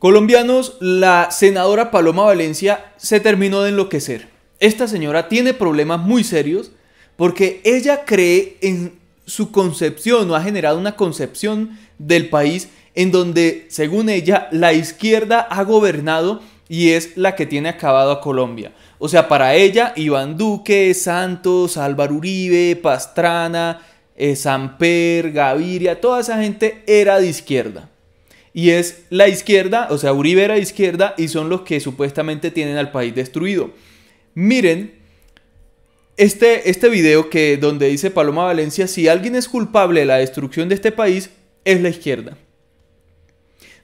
Colombianos, la senadora Paloma Valencia se terminó de enloquecer. Esta señora tiene problemas muy serios porque ella cree en su concepción o ha generado una concepción del país en donde, según ella, la izquierda ha gobernado y es la que tiene acabado a Colombia. O sea, para ella, Iván Duque, Santos, Álvaro Uribe, Pastrana, eh, Samper, Gaviria, toda esa gente era de izquierda. Y es la izquierda, o sea, Uribe era izquierda y son los que supuestamente tienen al país destruido. Miren este, este video que, donde dice Paloma Valencia, si alguien es culpable de la destrucción de este país, es la izquierda.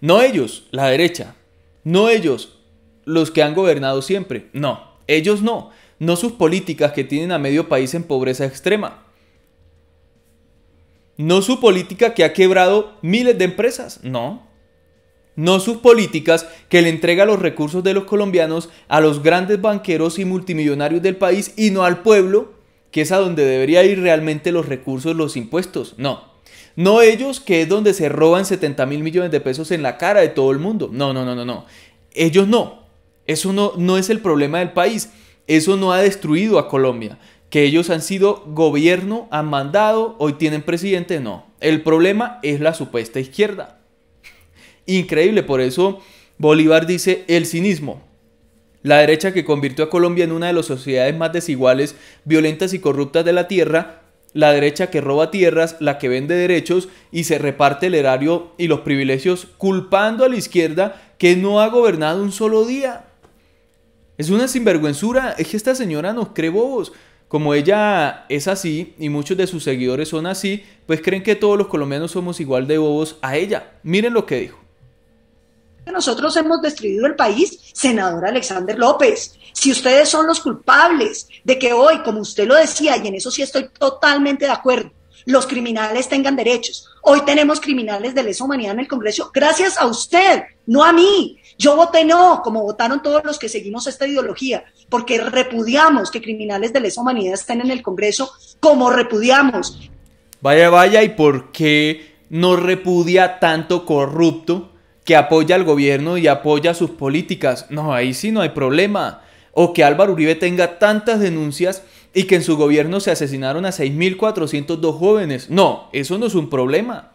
No ellos, la derecha. No ellos, los que han gobernado siempre. No, ellos no. No sus políticas que tienen a medio país en pobreza extrema. No su política que ha quebrado miles de empresas. No no sus políticas, que le entrega los recursos de los colombianos a los grandes banqueros y multimillonarios del país y no al pueblo, que es a donde debería ir realmente los recursos, los impuestos. No. No ellos, que es donde se roban 70 mil millones de pesos en la cara de todo el mundo. No, no, no, no, no. Ellos no. Eso no es el problema del país. Eso no ha destruido a Colombia. Que ellos han sido gobierno, han mandado, hoy tienen presidente, no. El problema es la supuesta izquierda increíble. Por eso Bolívar dice el cinismo. La derecha que convirtió a Colombia en una de las sociedades más desiguales, violentas y corruptas de la tierra, la derecha que roba tierras, la que vende derechos y se reparte el erario y los privilegios, culpando a la izquierda que no ha gobernado un solo día. Es una sinvergüenzura, es que esta señora nos cree bobos. Como ella es así y muchos de sus seguidores son así, pues creen que todos los colombianos somos igual de bobos a ella. Miren lo que dijo nosotros hemos destruido el país, senador Alexander López. Si ustedes son los culpables de que hoy, como usted lo decía, y en eso sí estoy totalmente de acuerdo, los criminales tengan derechos. Hoy tenemos criminales de lesa humanidad en el Congreso, gracias a usted, no a mí. Yo voté no, como votaron todos los que seguimos esta ideología, porque repudiamos que criminales de lesa humanidad estén en el Congreso, como repudiamos. Vaya, vaya, ¿y por qué no repudia tanto corrupto que apoya al gobierno y apoya sus políticas. No, ahí sí no hay problema. O que Álvaro Uribe tenga tantas denuncias y que en su gobierno se asesinaron a 6.402 jóvenes. No, eso no es un problema.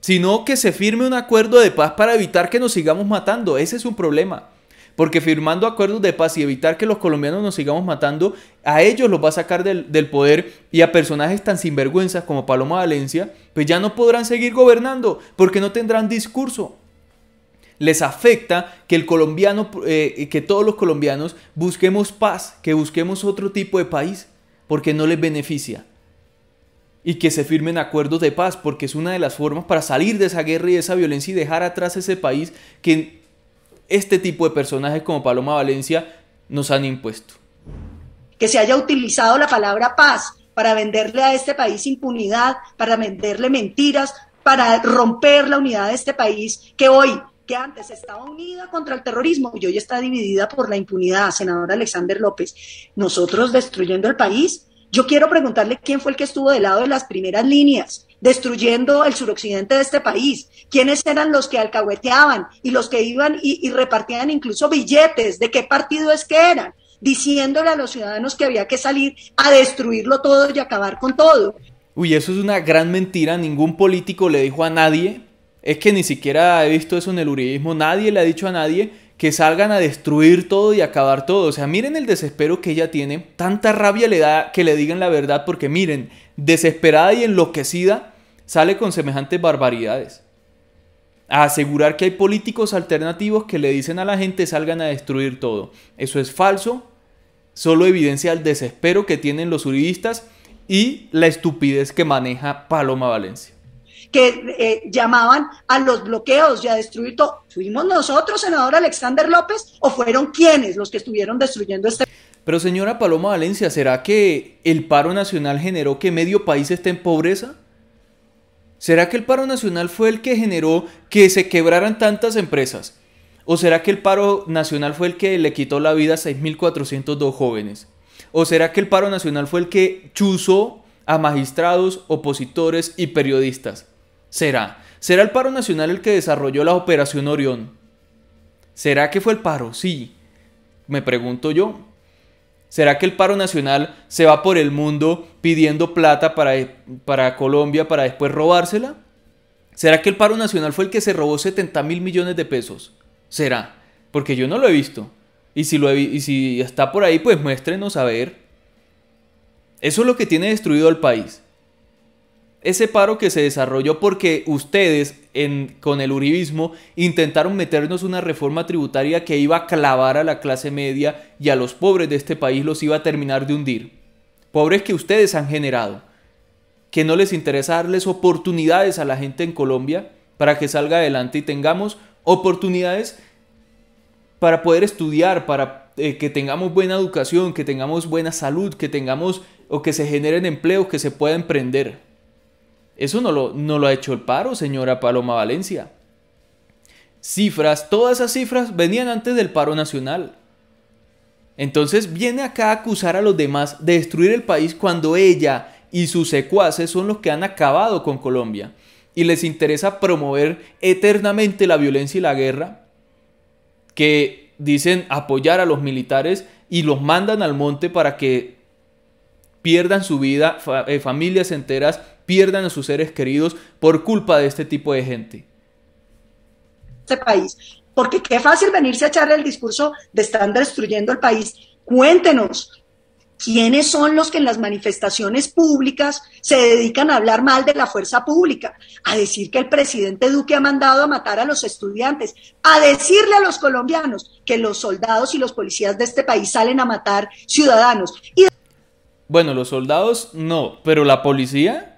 Sino que se firme un acuerdo de paz para evitar que nos sigamos matando. Ese es un problema. Porque firmando acuerdos de paz y evitar que los colombianos nos sigamos matando, a ellos los va a sacar del, del, poder y a personajes tan sinvergüenzas como Paloma Valencia, pues ya no podrán seguir gobernando porque no tendrán discurso les afecta que el colombiano, eh, que todos los colombianos busquemos paz, que busquemos otro tipo de país, porque no les beneficia. Y que se firmen acuerdos de paz, porque es una de las formas para salir de esa guerra y de esa violencia y dejar atrás ese país que este tipo de personajes como Paloma Valencia nos han impuesto. Que se haya utilizado la palabra paz para venderle a este país impunidad, para venderle mentiras, para romper la unidad de este país que hoy que antes estaba unida contra el terrorismo y hoy está dividida por la impunidad, senador Alexander López, nosotros destruyendo el país. Yo quiero preguntarle quién fue el que estuvo del lado de las primeras líneas, destruyendo el suroccidente de este país, quiénes eran los que alcahueteaban y los que iban y, y repartían incluso billetes, de qué partido es que eran diciéndole a los ciudadanos que había que salir a destruirlo todo y acabar con todo. Uy, eso es una gran mentira. Ningún político le dijo a nadie es que ni siquiera he visto eso en el uribismo. Nadie le ha dicho a nadie que salgan a destruir todo y acabar todo. O sea, miren el desespero que ella tiene. Tanta rabia le da que le digan la verdad porque miren, desesperada y enloquecida, sale con semejantes barbaridades. A asegurar que hay políticos alternativos que le dicen a la gente salgan a destruir todo. Eso es falso. Solo evidencia el desespero que tienen los uribistas y la estupidez que maneja Paloma Valencia que eh, llamaban a los bloqueos y a destruir todo. ¿Fuimos nosotros, senador Alexander López, o fueron quienes los que estuvieron destruyendo este... Pero señora Paloma Valencia, ¿será que el paro nacional generó que medio país esté en pobreza? ¿Será que el paro nacional fue el que generó que se quebraran tantas empresas? ¿O será que el paro nacional fue el que le quitó la vida a 6.402 jóvenes? ¿O será que el paro nacional fue el que chuzó a magistrados, opositores y periodistas? será? ¿Será el paro nacional el que desarrolló la Operación Orión? ¿Será que fue el paro? Sí, me pregunto yo. ¿Será que el paro nacional se va por el mundo pidiendo plata para, e, para Colombia para después robársela? ¿Será que el paro nacional fue el que se robó 70 mil millones de pesos? ¿Será? Porque yo no lo he visto. Y si, lo y si está por ahí, pues muéstrenos a ver. Eso es lo que tiene destruido al país. Ese paro que se desarrolló porque ustedes con el Uribismo intentaron meternos una reforma tributaria que iba a clavar a la clase media y a los pobres de este país los iba a terminar de hundir. Pobres que ustedes han generado. Que no les interesa darles oportunidades a la gente en Colombia para que salga adelante y tengamos oportunidades para poder estudiar, para eh, que tengamos buena educación, que tengamos buena salud, que tengamos o que se generen empleos, que se pueda emprender. Eso no lo, ha hecho el paro, señora Paloma Valencia. Cifras, todas esas cifras venían antes del paro nacional. Entonces viene acá a acusar a los demás de destruir el país cuando ella y sus secuaces son los que han acabado con Colombia y les interesa promover eternamente la violencia y la guerra, que dicen apoyar a los militares y los mandan al monte para que pierdan su vida, eh, familias enteras pierdan a sus seres queridos por culpa de este tipo de gente. Este país, porque qué fácil venirse a echarle el discurso de están destruyendo el país. Cuéntenos, ¿Quiénes son los que en las manifestaciones públicas se dedican a hablar mal de la fuerza pública? A decir que el presidente Duque ha mandado a matar a los estudiantes, a decirle a los colombianos que los soldados y los policías de este país salen a matar ciudadanos. Bueno, los soldados no, pero la policía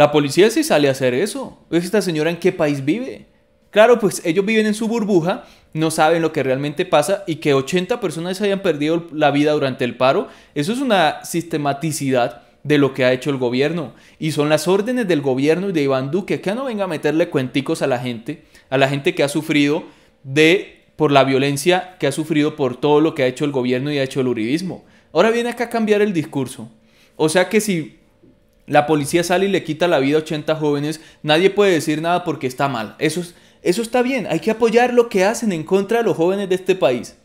la policía sí sale a hacer eso. Pues, ¿Esta señora en qué país vive? Claro, pues ellos viven en su burbuja, no saben lo que realmente pasa y que 80 personas hayan perdido la vida durante el paro, eso es una sistematicidad de lo que ha hecho el gobierno. Y son las órdenes del gobierno y de Iván Duque, que no venga a meterle cuenticos a la gente, a la gente que ha sufrido de por la violencia que ha sufrido por todo lo que ha hecho el gobierno y ha hecho el uribismo. Ahora viene acá a cambiar el discurso. O sea que si la policía sale y le quita la vida a 80 jóvenes. Nadie puede decir nada porque está mal. Eso, eso está bien. Hay que apoyar lo que hacen en contra de los jóvenes de este país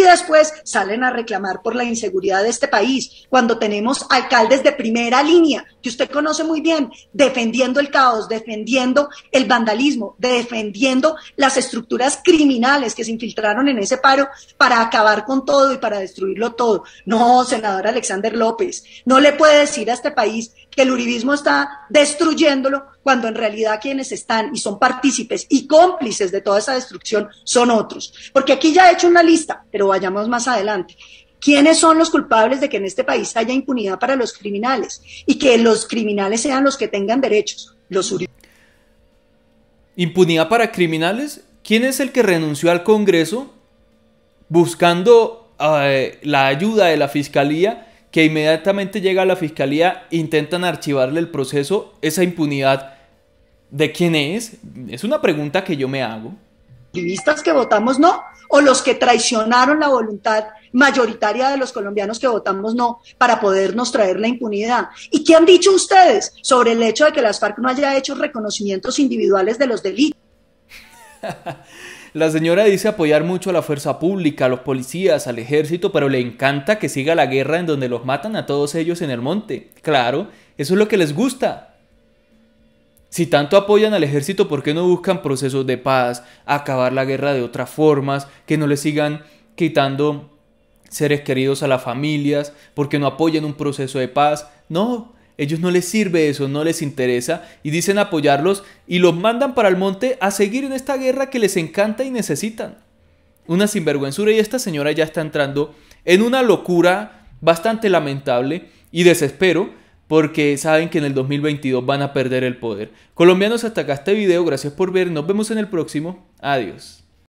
y después salen a reclamar por la inseguridad de este país, cuando tenemos alcaldes de primera línea, que usted conoce muy bien, defendiendo el caos, defendiendo el vandalismo, defendiendo las estructuras criminales que se infiltraron en ese paro para acabar con todo y para destruirlo todo. No, senador Alexander López, no le puede decir a este país el uribismo está destruyéndolo, cuando en realidad quienes están y son partícipes y cómplices de toda esa destrucción son otros. Porque aquí ya he hecho una lista, pero vayamos más adelante. ¿Quiénes son los culpables de que en este país haya impunidad para los criminales y que los criminales sean los que tengan derechos? Los ¿Impunidad para criminales? ¿Quién es el que renunció al Congreso buscando eh, la ayuda de la Fiscalía que inmediatamente llega a la fiscalía, intentan archivarle el proceso, esa impunidad, ¿de quién es? Es una pregunta que yo me hago. Activistas que votamos no, o los que traicionaron la voluntad mayoritaria de los colombianos que votamos no para podernos traer la impunidad. ¿Y qué han dicho ustedes sobre el hecho de que las FARC no haya hecho reconocimientos individuales de los delitos? La señora dice apoyar mucho a la fuerza pública, a los policías, al ejército, pero le encanta que siga la guerra en donde los matan a todos ellos en el monte. Claro, eso es lo que les gusta. Si tanto apoyan al ejército, ¿por qué no buscan procesos de paz, acabar la guerra de otras formas, que no le sigan quitando seres queridos a las familias, porque no apoyan un proceso de paz? No, ellos no les sirve eso, no les interesa y dicen apoyarlos y los mandan para el monte a seguir en esta guerra que les encanta y necesitan. Una sinvergüenzura y esta señora ya está entrando en una locura bastante lamentable y desespero porque saben que en el 2022 van a perder el poder. Colombianos, hasta acá este video. Gracias por ver. Nos vemos en el próximo. Adiós.